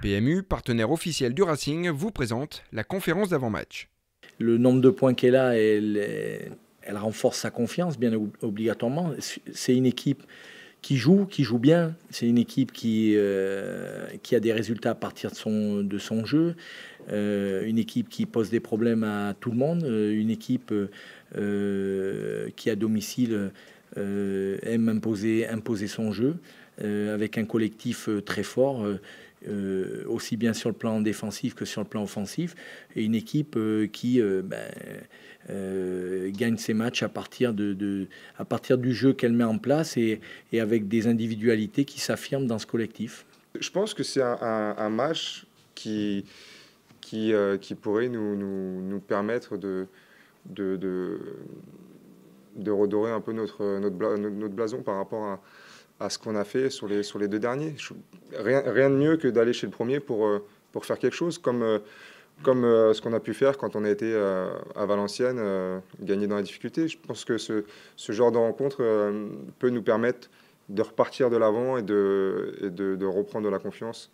PMU, partenaire officiel du Racing, vous présente la conférence d'avant-match. Le nombre de points qu'elle a, elle, renforce sa confiance, bien obligatoirement. C'est une équipe qui joue, qui joue bien. C'est une équipe qui, euh, a des résultats à partir de son, jeu. Euh, une équipe qui pose des problèmes à tout le monde. Euh, une équipe qui, à domicile, aime imposer son jeu. avec un collectif très fort. Euh, aussi bien sur le plan défensif que sur le plan offensif, et une équipe euh, qui euh, ben, gagne ses matchs à partir, de, à partir du jeu qu'elle met en place et, et, avec des individualités qui s'affirment dans ce collectif. Je pense que c'est un, match qui, qui, qui pourrait nous, nous, nous permettre de, de de redorer un peu notre, notre, blason par rapport à, ce qu'on a fait sur les, sur les deux derniers. rien, rien, de mieux que d'aller chez le premier pour, euh, pour faire quelque chose, comme, euh, comme euh, ce qu'on a pu faire quand on a été à Valenciennes, gagner dans la difficulté. Je pense que ce, genre de rencontre peut nous permettre de repartir de l'avant et, de, de, reprendre de la confiance.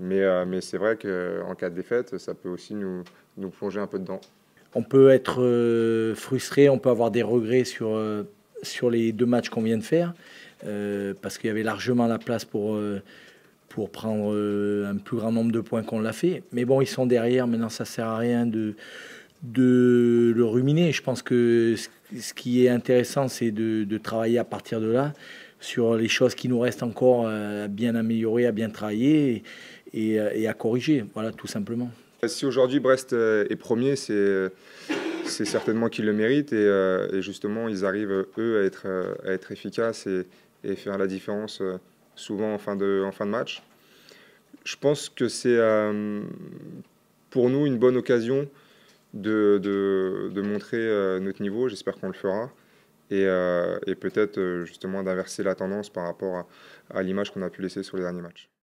Mais, mais c'est vrai qu'en cas de défaite, ça peut aussi nous, nous plonger un peu dedans on peut être euh, frustré, on peut avoir des regrets sur, euh, sur les deux matchs qu'on vient de faire, euh, parce qu'il y avait largement la place pour, pour prendre un plus grand nombre de points qu'on l'a fait. Mais bon, ils sont derrière, maintenant ça ne sert à rien de, de le ruminer. Je pense que ce qui est intéressant, c'est de, travailler à partir de là sur les choses qui nous restent encore à bien améliorer, à bien travailler et à corriger, voilà, tout simplement. Si aujourd'hui Brest euh, est premier, euh, c'est certainement qu'ils le méritent euh, et, justement ils arrivent eux à être, efficaces et, faire la différence souvent en fin, de, match. Je pense que c'est pour nous une bonne occasion de, montrer notre niveau, j'espère qu'on le fera, et, peut-être justement d'inverser la tendance par rapport à l'image qu'on a pu laisser sur les derniers matchs.